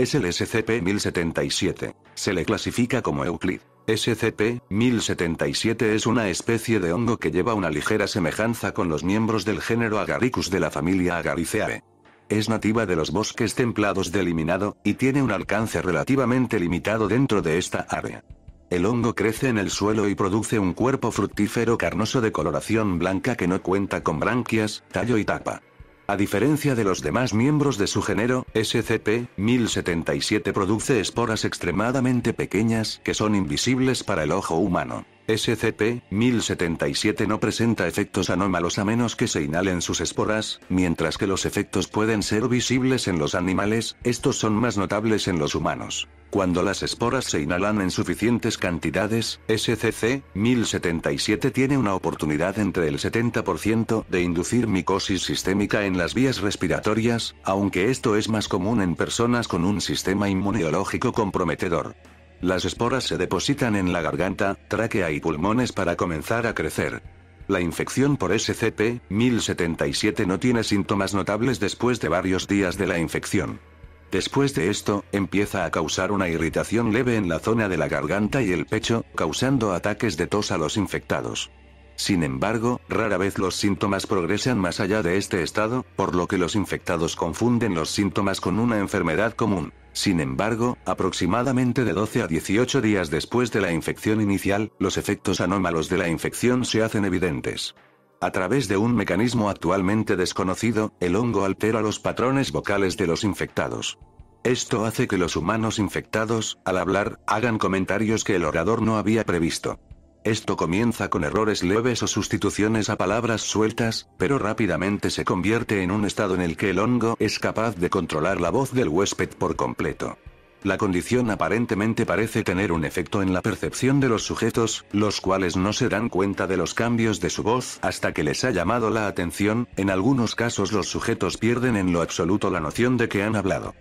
Es el SCP-1077. Se le clasifica como Euclid. SCP-1077 es una especie de hongo que lleva una ligera semejanza con los miembros del género Agaricus de la familia Agariceae. Es nativa de los bosques templados de eliminado, y tiene un alcance relativamente limitado dentro de esta área. El hongo crece en el suelo y produce un cuerpo fructífero carnoso de coloración blanca que no cuenta con branquias, tallo y tapa. A diferencia de los demás miembros de su género, SCP-1077 produce esporas extremadamente pequeñas que son invisibles para el ojo humano. SCP-1077 no presenta efectos anómalos a menos que se inhalen sus esporas, mientras que los efectos pueden ser visibles en los animales, estos son más notables en los humanos. Cuando las esporas se inhalan en suficientes cantidades, SCC 1077 tiene una oportunidad entre el 70% de inducir micosis sistémica en las vías respiratorias, aunque esto es más común en personas con un sistema inmunológico comprometedor. Las esporas se depositan en la garganta, tráquea y pulmones para comenzar a crecer. La infección por SCP-1077 no tiene síntomas notables después de varios días de la infección. Después de esto, empieza a causar una irritación leve en la zona de la garganta y el pecho, causando ataques de tos a los infectados. Sin embargo, rara vez los síntomas progresan más allá de este estado, por lo que los infectados confunden los síntomas con una enfermedad común. Sin embargo, aproximadamente de 12 a 18 días después de la infección inicial, los efectos anómalos de la infección se hacen evidentes. A través de un mecanismo actualmente desconocido, el hongo altera los patrones vocales de los infectados. Esto hace que los humanos infectados, al hablar, hagan comentarios que el orador no había previsto. Esto comienza con errores leves o sustituciones a palabras sueltas, pero rápidamente se convierte en un estado en el que el hongo es capaz de controlar la voz del huésped por completo. La condición aparentemente parece tener un efecto en la percepción de los sujetos, los cuales no se dan cuenta de los cambios de su voz hasta que les ha llamado la atención, en algunos casos los sujetos pierden en lo absoluto la noción de que han hablado.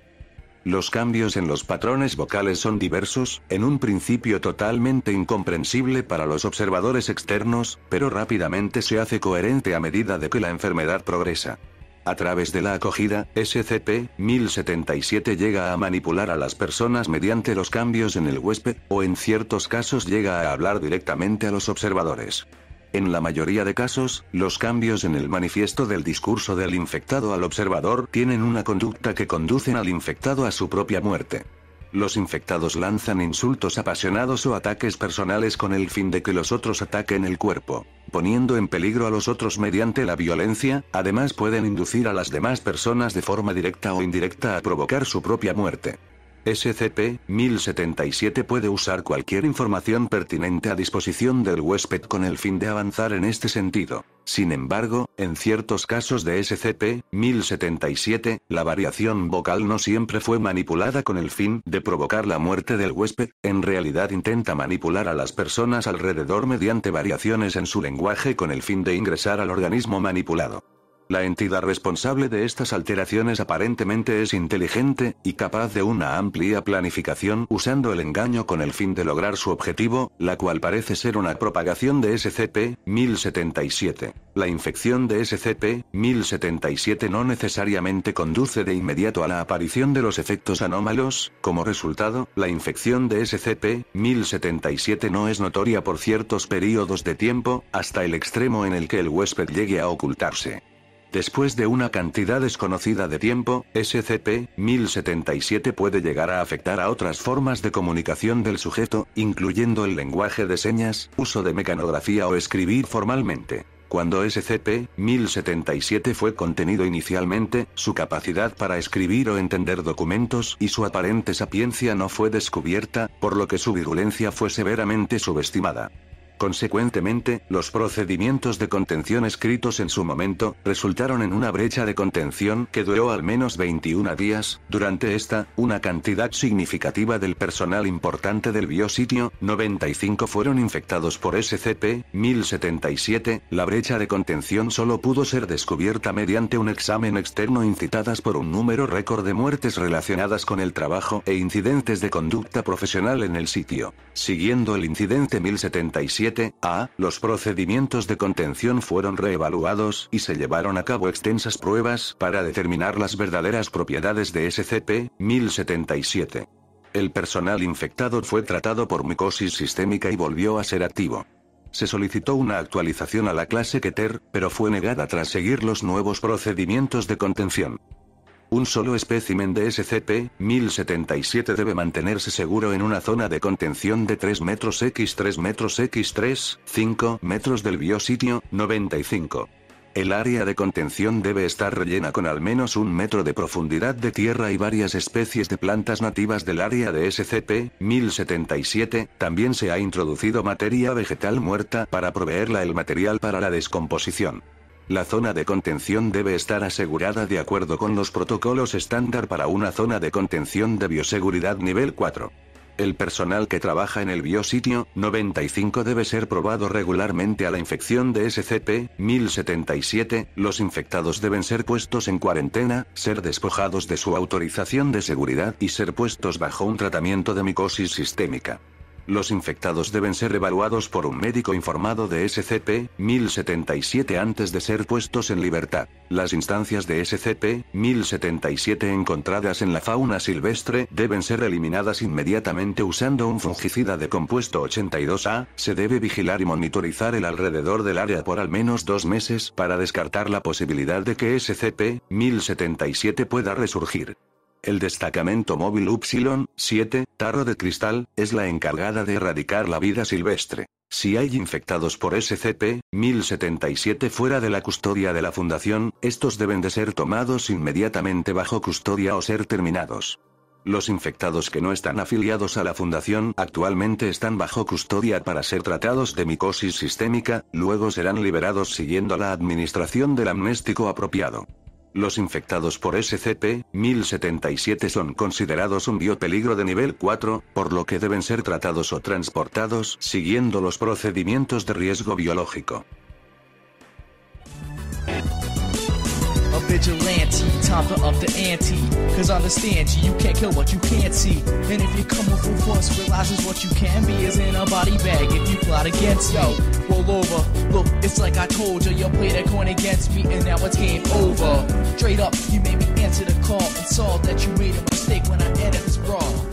Los cambios en los patrones vocales son diversos, en un principio totalmente incomprensible para los observadores externos, pero rápidamente se hace coherente a medida de que la enfermedad progresa. A través de la acogida, SCP-1077 llega a manipular a las personas mediante los cambios en el huésped, o en ciertos casos llega a hablar directamente a los observadores. En la mayoría de casos, los cambios en el manifiesto del discurso del infectado al observador tienen una conducta que conducen al infectado a su propia muerte. Los infectados lanzan insultos apasionados o ataques personales con el fin de que los otros ataquen el cuerpo, poniendo en peligro a los otros mediante la violencia, además pueden inducir a las demás personas de forma directa o indirecta a provocar su propia muerte. SCP-1077 puede usar cualquier información pertinente a disposición del huésped con el fin de avanzar en este sentido. Sin embargo, en ciertos casos de SCP-1077, la variación vocal no siempre fue manipulada con el fin de provocar la muerte del huésped, en realidad intenta manipular a las personas alrededor mediante variaciones en su lenguaje con el fin de ingresar al organismo manipulado. La entidad responsable de estas alteraciones aparentemente es inteligente, y capaz de una amplia planificación usando el engaño con el fin de lograr su objetivo, la cual parece ser una propagación de SCP-1077. La infección de SCP-1077 no necesariamente conduce de inmediato a la aparición de los efectos anómalos, como resultado, la infección de SCP-1077 no es notoria por ciertos periodos de tiempo, hasta el extremo en el que el huésped llegue a ocultarse. Después de una cantidad desconocida de tiempo, SCP-1077 puede llegar a afectar a otras formas de comunicación del sujeto, incluyendo el lenguaje de señas, uso de mecanografía o escribir formalmente. Cuando SCP-1077 fue contenido inicialmente, su capacidad para escribir o entender documentos y su aparente sapiencia no fue descubierta, por lo que su virulencia fue severamente subestimada. Consecuentemente, los procedimientos de contención escritos en su momento, resultaron en una brecha de contención que duró al menos 21 días, durante esta, una cantidad significativa del personal importante del biositio, 95 fueron infectados por SCP-1077, la brecha de contención solo pudo ser descubierta mediante un examen externo incitadas por un número récord de muertes relacionadas con el trabajo e incidentes de conducta profesional en el sitio. Siguiendo el incidente 1077, a. Los procedimientos de contención fueron reevaluados y se llevaron a cabo extensas pruebas para determinar las verdaderas propiedades de SCP-1077. El personal infectado fue tratado por micosis sistémica y volvió a ser activo. Se solicitó una actualización a la clase Keter, pero fue negada tras seguir los nuevos procedimientos de contención. Un solo espécimen de SCP-1077 debe mantenerse seguro en una zona de contención de 3 metros x 3 metros x 3, 5 metros del biositio, 95. El área de contención debe estar rellena con al menos un metro de profundidad de tierra y varias especies de plantas nativas del área de SCP-1077. También se ha introducido materia vegetal muerta para proveerla el material para la descomposición. La zona de contención debe estar asegurada de acuerdo con los protocolos estándar para una zona de contención de bioseguridad nivel 4. El personal que trabaja en el biositio 95 debe ser probado regularmente a la infección de SCP-1077, los infectados deben ser puestos en cuarentena, ser despojados de su autorización de seguridad y ser puestos bajo un tratamiento de micosis sistémica. Los infectados deben ser evaluados por un médico informado de SCP-1077 antes de ser puestos en libertad. Las instancias de SCP-1077 encontradas en la fauna silvestre deben ser eliminadas inmediatamente usando un fungicida de compuesto 82A. Se debe vigilar y monitorizar el alrededor del área por al menos dos meses para descartar la posibilidad de que SCP-1077 pueda resurgir. El destacamento móvil upsilon 7 Tarro de Cristal, es la encargada de erradicar la vida silvestre. Si hay infectados por SCP-1077 fuera de la custodia de la Fundación, estos deben de ser tomados inmediatamente bajo custodia o ser terminados. Los infectados que no están afiliados a la Fundación actualmente están bajo custodia para ser tratados de micosis sistémica, luego serán liberados siguiendo la administración del amnéstico apropiado. Los infectados por SCP-1077 son considerados un biopeligro de nivel 4, por lo que deben ser tratados o transportados siguiendo los procedimientos de riesgo biológico. a vigilante. Time to up the ante. Cause understand you, you can't kill what you can't see. And if you're coming full force, realizes what you can be is in a body bag if you plot against yo. Roll over, look, it's like I told you, you played a coin against me and now it's game over. Straight up, you made me answer the call and saw that you made a mistake when I ended this brawl.